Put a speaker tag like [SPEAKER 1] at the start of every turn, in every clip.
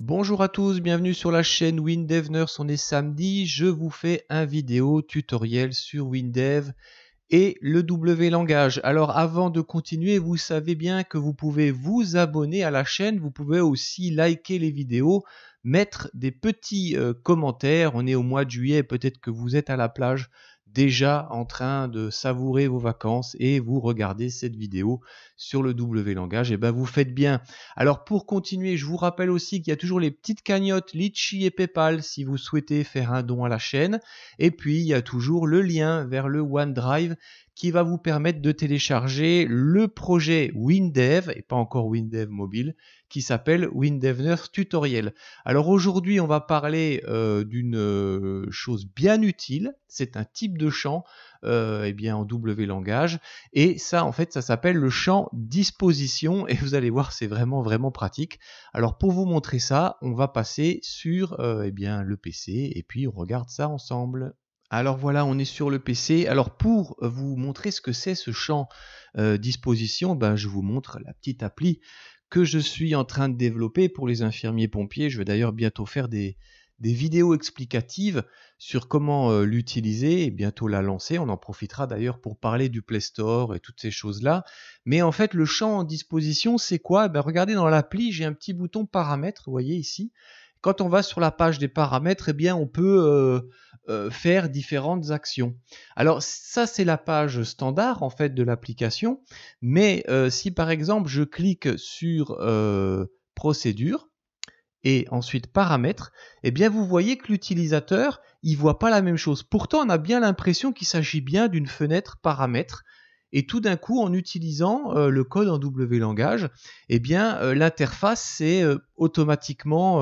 [SPEAKER 1] Bonjour à tous, bienvenue sur la chaîne WinDevNurse, on est samedi, je vous fais un vidéo tutoriel sur WinDev et le W langage. Alors avant de continuer, vous savez bien que vous pouvez vous abonner à la chaîne, vous pouvez aussi liker les vidéos, mettre des petits euh, commentaires. On est au mois de juillet, peut-être que vous êtes à la plage, déjà en train de savourer vos vacances et vous regardez cette vidéo sur le W langage, et eh ben vous faites bien. Alors pour continuer, je vous rappelle aussi qu'il y a toujours les petites cagnottes Litchi et PayPal si vous souhaitez faire un don à la chaîne. Et puis il y a toujours le lien vers le OneDrive qui va vous permettre de télécharger le projet WinDev, et pas encore WinDev mobile, qui s'appelle WinDevner Tutoriel. Alors aujourd'hui, on va parler euh, d'une euh, chose bien utile, c'est un type de champ euh, eh bien, en W langage, et ça, en fait, ça s'appelle le champ disposition, et vous allez voir, c'est vraiment, vraiment pratique. Alors pour vous montrer ça, on va passer sur euh, eh bien, le PC, et puis on regarde ça ensemble. Alors voilà, on est sur le PC. Alors pour euh, vous montrer ce que c'est ce champ euh, disposition, ben je vous montre la petite appli que je suis en train de développer pour les infirmiers pompiers. Je vais d'ailleurs bientôt faire des, vidéos explicatives sur comment euh, l'utiliser et bientôt la lancer. On en profitera d'ailleurs pour parler du Play Store et toutes ces choses-là. Mais en fait, le champ disposition, c'est quoi ben, Regardez dans l'appli, j'ai un petit bouton paramètres, vous voyez ici. Quand on va sur la page des paramètres, eh bien on peut... Euh, faire différentes actions. Alors ça c'est la page standard en fait de l'application, mais euh, si par exemple je clique sur euh, procédure et ensuite paramètres, et eh bien vous voyez que l'utilisateur il voit pas la même chose. Pourtant on a bien l'impression qu'il s'agit bien d'une fenêtre paramètres. Et tout d'un coup, en utilisant le code en W langage, eh bien l'interface s'est automatiquement,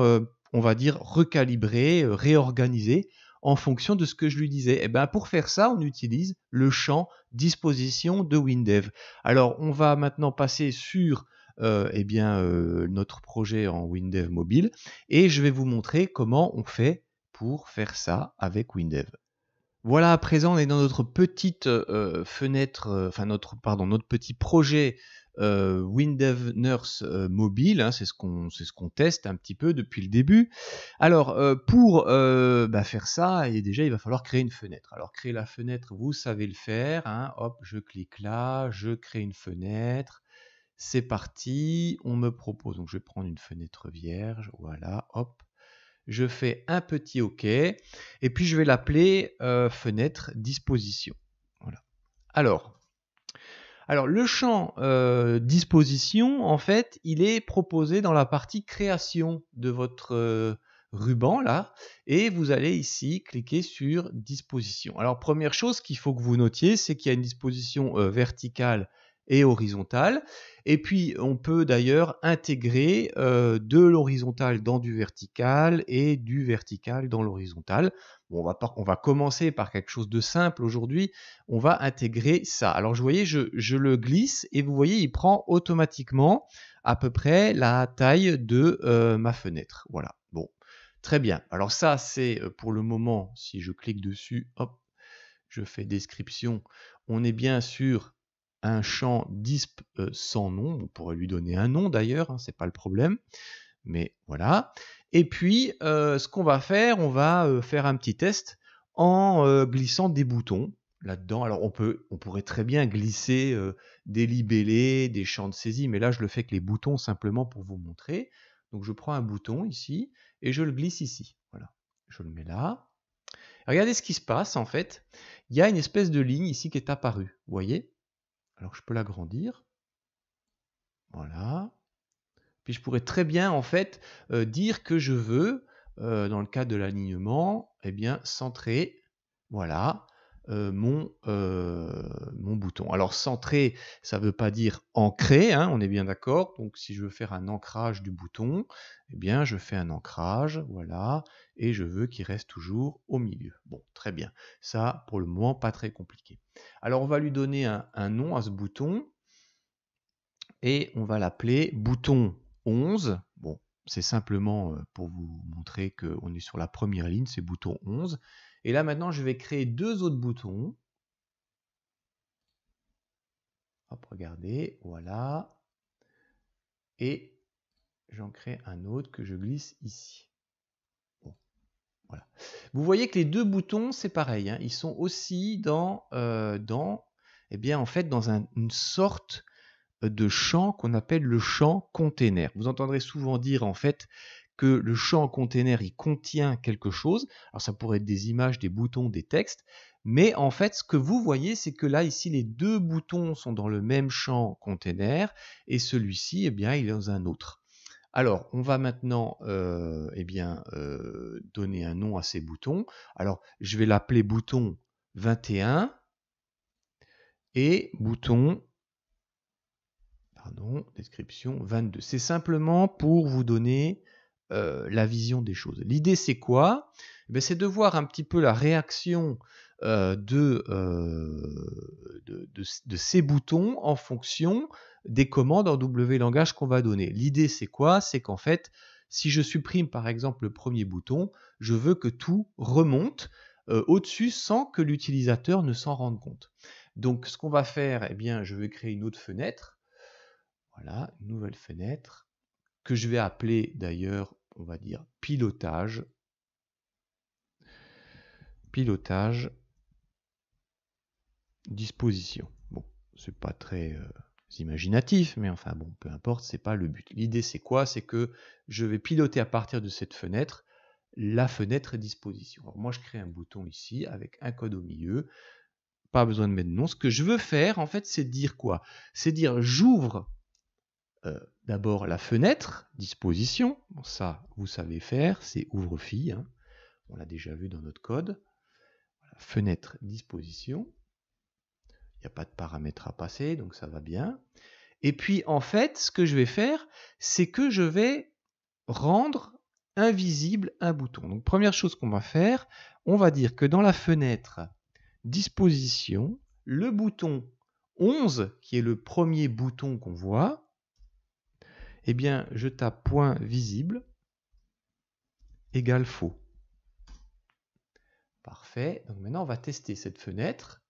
[SPEAKER 1] on va dire, recalibrée, réorganisée en fonction de ce que je lui disais. Et eh ben pour faire ça, on utilise le champ disposition de WinDev. Alors on va maintenant passer sur et euh, eh bien, euh, notre projet en WinDev mobile et je vais vous montrer comment on fait pour faire ça avec WinDev. Voilà, à présent, on est dans notre petite euh, fenêtre, enfin notre pardon, notre petit projet euh, Windows Nurse euh, mobile, hein, c'est ce qu'on ce teste un petit peu depuis le début. Alors euh, pour bah, faire ça, et déjà il va falloir créer une fenêtre. Alors créer la fenêtre, vous savez le faire. Hein. hop, je clique là, je crée une fenêtre. C'est parti, on me propose, donc je vais prendre une fenêtre vierge, voilà, hop, je fais un petit OK, et puis je vais l'appeler fenêtre disposition. Voilà. Alors, alors le champ euh, disposition, en fait, il est proposé dans la partie création de votre euh, ruban là, et vous allez ici cliquer sur disposition. Alors première chose qu'il faut que vous notiez, c'est qu'il y a une disposition euh, verticale et horizontale, et puis on peut d'ailleurs intégrer de l'horizontal dans du vertical et du vertical dans l'horizontal on, va commencer par quelque chose de simple aujourd'hui. On va intégrer ça. Alors, vous voyez, je, le glisse et vous voyez, il prend automatiquement à peu près la taille de euh, ma fenêtre. Voilà. Bon, très bien. Alors ça, c'est euh, pour le moment, si je clique dessus, hop, je fais description. On est bien sûr un champ disp euh, sans nom. On pourrait lui donner un nom d'ailleurs, ce hein, c'est pas le problème mais voilà. Et puis, euh, ce qu'on va faire, on va euh, faire un petit test en euh, glissant des boutons là-dedans. Alors, on, on pourrait très bien glisser des libellés, des champs de saisie, mais là, je le fais avec les boutons simplement pour vous montrer. Donc, je prends un bouton ici et je le glisse ici. Voilà, je le mets là. Regardez ce qui se passe en fait. Il y a une espèce de ligne ici qui est apparue, vous voyez Alors, je peux l'agrandir. Voilà. Puis je pourrais très bien en fait euh, dire que je veux, euh, dans le cas de l'alignement, eh bien centrer, voilà, euh, mon, bouton. Alors centrer, ça ne veut pas dire ancrer, hein, on est bien d'accord. Donc si je veux faire un ancrage du bouton, eh bien je fais un ancrage, voilà, et je veux qu'il reste toujours au milieu. Bon, très bien. Ça, pour le moment, pas très compliqué. Alors on va lui donner un nom à ce bouton et on va l'appeler bouton 11. Bon, c'est simplement euh, pour vous montrer qu'on est sur la première ligne, c'est bouton 11. Et là maintenant, je vais créer deux autres boutons. Hop, regardez, voilà. Et j'en crée un autre que je glisse ici. voilà. Vous voyez que les deux boutons, c'est pareil. Hein. ils sont aussi dans, euh, dans eh bien, en fait, dans une sorte de champ qu'on appelle le champ container. Vous entendrez souvent dire en fait que le champ container il contient quelque chose. Alors ça pourrait être des images, des boutons, des textes, mais en fait ce que vous voyez c'est que là ici les deux boutons sont dans le même champ container et celui-ci eh bien il est dans un autre. Alors, on va maintenant euh, eh bien, euh, donner un nom à ces boutons. Alors, je vais l'appeler bouton 21 et bouton pardon, ah description 22. C'est simplement pour vous donner euh, la vision des choses. L'idée c'est quoi eh ben, C'est de voir un petit peu la réaction euh, euh, de, ces boutons en fonction des commandes en W langage qu'on va donner. L'idée c'est quoi C'est qu'en fait, si je supprime par exemple le premier bouton, je veux que tout remonte au-dessus sans que l'utilisateur ne s'en rende compte. Donc ce qu'on va faire, eh bien, je vais créer une autre fenêtre voilà, nouvelle fenêtre que je vais appeler d'ailleurs, on va dire, pilotage. Pilotage, disposition. Bon, c'est pas très euh, imaginatif, mais enfin bon, peu importe, c'est pas le but. L'idée c'est quoi C'est que je vais piloter à partir de cette fenêtre la fenêtre disposition. Alors moi je crée un bouton ici avec un code au milieu, pas besoin de mettre de Ce que je veux faire en fait, c'est dire quoi C'est dire j'ouvre euh, d'abord la fenêtre, disposition. ça, vous savez faire, c'est ouvre-fille. Hein. On l'a déjà vu dans notre code. fenêtre, disposition. Il n'y a pas de paramètres à passer, donc ça va bien. Et puis, en fait, ce que je vais faire, c'est que je vais rendre invisible un bouton. Donc, première chose qu'on va faire, on va dire que dans la fenêtre disposition, le bouton 11, qui est le premier bouton qu'on voit, eh bien je tape point visible égale faux. Parfait, donc maintenant on va tester cette fenêtre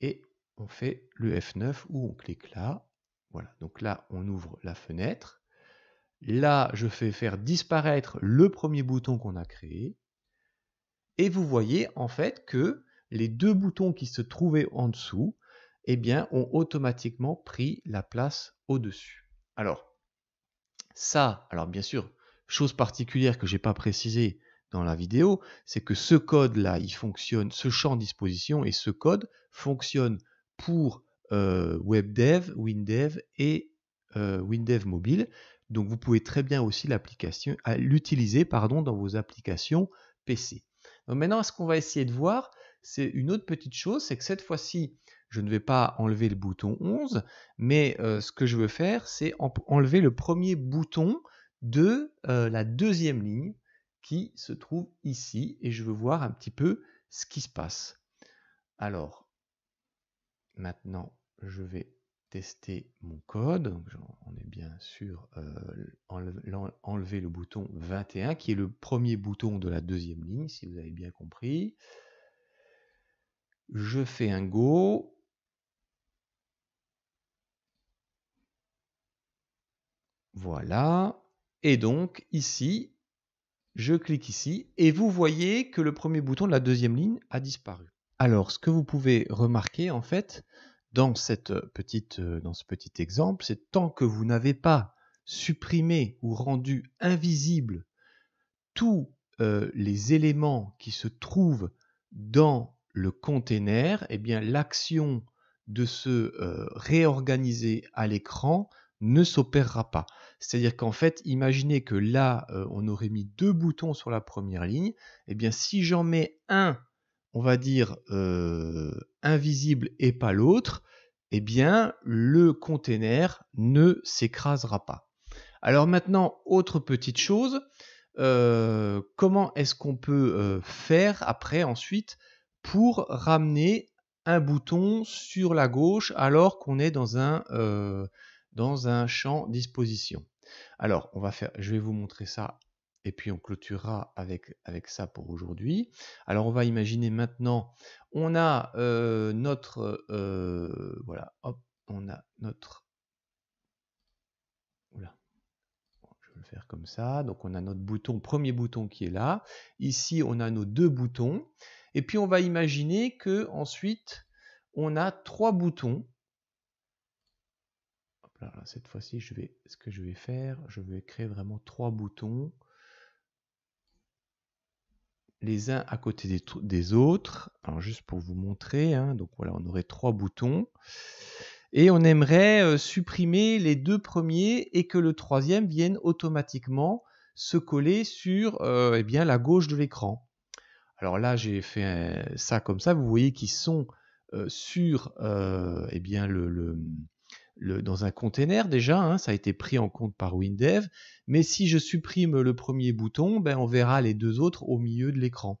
[SPEAKER 1] et on fait le F9 ou on clique là. Voilà, donc là on ouvre la fenêtre. Là je fais faire disparaître le premier bouton qu'on a créé. Et vous voyez en fait que les deux boutons qui se trouvaient en dessous eh bien, ont automatiquement pris la place au-dessus. Alors, ça, alors bien sûr, chose particulière que je n'ai pas précisé dans la vidéo, c'est que ce code-là, il fonctionne, ce champ disposition et ce code fonctionne pour euh, WebDev, WinDev et euh, WinDev mobile. Donc vous pouvez très bien aussi l'utiliser dans vos applications PC. maintenant, ce qu'on va essayer de voir, c'est une autre petite chose, c'est que cette fois-ci, je ne vais pas enlever le bouton 11, mais euh, ce que je veux faire, c'est enlever le premier bouton de euh, la deuxième ligne qui se trouve ici, et je veux voir un petit peu ce qui se passe. Alors, maintenant, je vais tester mon code. on est bien sûr euh, enlevé enlever le bouton 21, qui est le premier bouton de la deuxième ligne, si vous avez bien compris je fais un go, Voilà. Et donc, ici, je clique ici et vous voyez que le premier bouton de la deuxième ligne a disparu. Alors, ce que vous pouvez remarquer, en fait, dans, euh, euh, ce petit exemple, c'est tant que vous n'avez pas supprimé ou rendu invisible tous euh, les éléments qui se trouvent dans le container, eh bien l'action de se réorganiser à l'écran ne s'opérera pas. C'est-à-dire qu'en fait, imaginez que là, euh, on aurait mis deux boutons sur la première ligne. Eh bien, si j'en mets un, on va dire, euh, invisible et pas l'autre, eh bien, le container ne s'écrasera pas. Alors maintenant, autre petite chose, euh, comment est-ce qu'on peut faire après, ensuite, pour ramener un bouton sur la gauche alors qu'on est dans un dans un champ disposition. Alors, on va faire, je vais vous montrer ça et puis on clôturera avec, avec ça pour aujourd'hui. Alors on va imaginer maintenant, on a euh, notre euh, voilà, hop, on a notre Je vais le faire comme ça. Donc on a notre bouton, premier bouton qui est là. Ici, on a nos deux boutons. Et puis on va imaginer que ensuite on a trois boutons cette fois-ci, je vais, ce que je vais faire, je vais créer vraiment trois boutons, les uns à côté des, autres. Alors juste pour vous montrer, hein, donc voilà, on aurait trois boutons. Et on aimerait euh, supprimer les deux premiers et que le troisième vienne automatiquement se coller sur euh, eh bien, la gauche de l'écran. Alors là, j'ai fait ça comme ça. Vous voyez qu'ils sont euh, sur eh bien, le dans un container déjà, hein, ça a été pris en compte par WinDev, mais si je supprime le premier bouton, ben, on verra les deux autres au milieu de l'écran.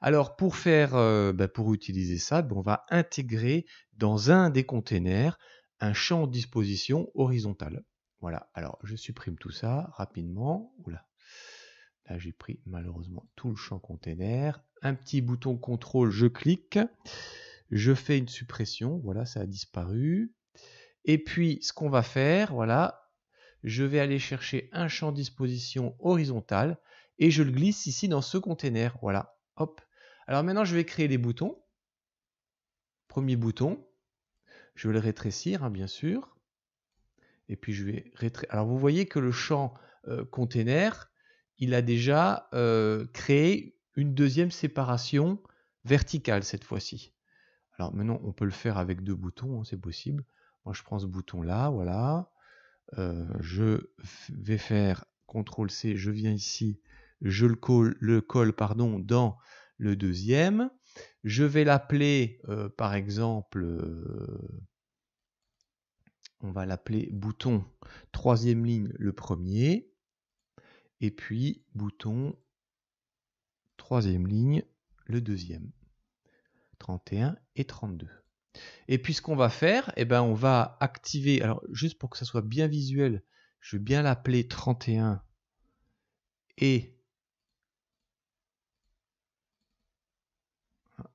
[SPEAKER 1] Alors pour faire, euh, ben, pour utiliser ça, ben, on va intégrer dans un des containers un champ de disposition horizontal. Voilà, alors je supprime tout ça rapidement. Là j'ai pris malheureusement tout le champ container. Un petit bouton contrôle, je clique. Je fais une suppression, voilà, ça a disparu. Et puis, ce qu'on va faire, voilà, je vais aller chercher un champ disposition horizontal et je le glisse ici dans ce container. Voilà, hop. Alors maintenant, je vais créer les boutons. Premier bouton, je vais le rétrécir, hein, bien sûr. Et puis, je vais rétrécir. Alors, vous voyez que le champ euh, container, il a déjà euh, créé une deuxième séparation verticale cette fois-ci. Alors maintenant, on peut le faire avec deux boutons, hein, c'est possible. Moi, je prends ce bouton-là, voilà. Euh, je vais faire CTRL-C, je viens ici, je le colle, le colle pardon, dans le deuxième. Je vais l'appeler, euh, par exemple, euh, on va l'appeler bouton troisième ligne, le premier. Et puis, bouton troisième ligne, le deuxième. 31 et 32. Et puis ce qu'on va faire, eh ben on va activer, alors juste pour que ça soit bien visuel, je vais bien l'appeler 31 et ah,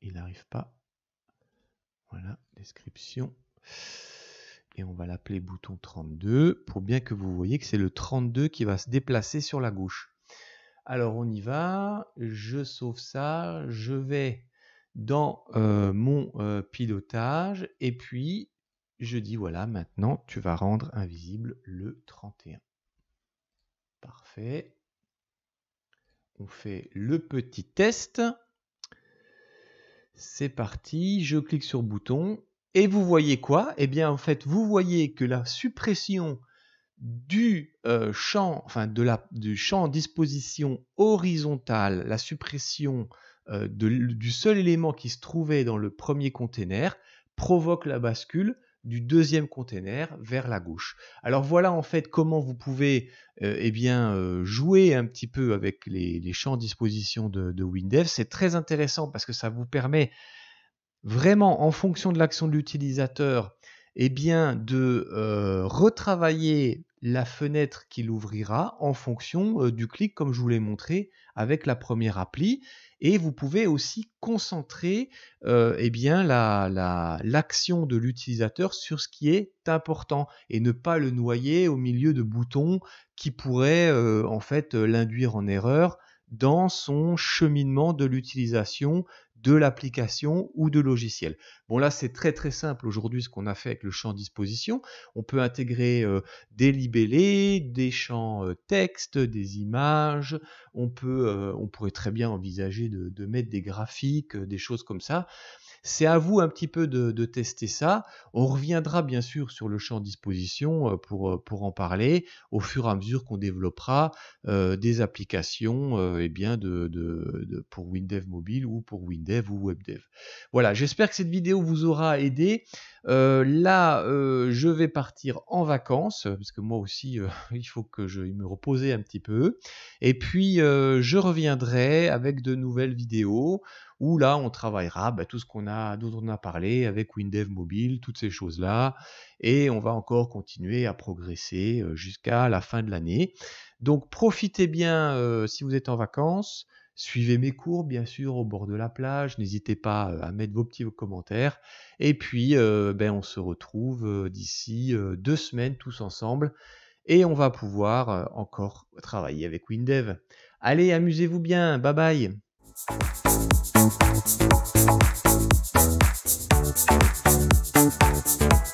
[SPEAKER 1] il n'arrive pas. Voilà, description. Et on va l'appeler bouton 32 pour bien que vous voyez que c'est le 32 qui va se déplacer sur la gauche. Alors on y va, je sauve ça, je vais dans mon pilotage et puis je dis voilà maintenant tu vas rendre invisible le 31. Parfait. On fait le petit test. C'est parti, je clique sur bouton et vous voyez quoi et eh bien en fait vous voyez que la suppression du champ, enfin de la, du champ disposition horizontale, la suppression euh, du seul élément qui se trouvait dans le premier container provoque la bascule du deuxième container vers la gauche. Alors voilà en fait comment vous pouvez euh, eh bien, euh, jouer un petit peu avec les, champs à disposition de, de Windev. C'est très intéressant parce que ça vous permet vraiment en fonction de l'action de l'utilisateur eh bien, de retravailler la fenêtre qu'il ouvrira en fonction euh, du clic comme je vous l'ai montré avec la première appli et vous pouvez aussi concentrer euh, eh bien l'action de l'utilisateur sur ce qui est important et ne pas le noyer au milieu de boutons qui pourraient euh, en fait l'induire en erreur dans son cheminement de l'utilisation de l'application ou de logiciel. Bon là c'est très très simple aujourd'hui ce qu'on a fait avec le champ disposition. On peut intégrer euh, des libellés, des champs euh, texte, des images. On peut, euh, on pourrait très bien envisager de mettre des graphiques, des choses comme ça. C'est à vous un petit peu de, tester ça. On reviendra bien sûr sur le champ disposition euh, euh, pour, en parler au fur et à mesure qu'on développera euh, des applications eh bien pour WinDev mobile ou pour WinDev ou WebDev. Voilà, j'espère que cette vidéo vous aura aidé. là, je vais partir en vacances parce que moi aussi, il faut que je me repose un petit peu. Et puis, je reviendrai avec de nouvelles vidéos où là, on travaillera bah, tout ce qu'on a, dont on a parlé avec WinDev Mobile, toutes ces choses-là, et on va encore continuer à progresser euh, jusqu'à la fin de l'année. Donc profitez bien euh, si vous êtes en vacances, suivez mes cours bien sûr au bord de la plage, n'hésitez pas euh, à mettre vos petits commentaires, et puis ben, on se retrouve d'ici deux semaines tous ensemble, et on va pouvoir encore travailler avec WinDev. Allez, amusez-vous bien, bye bye Thank you.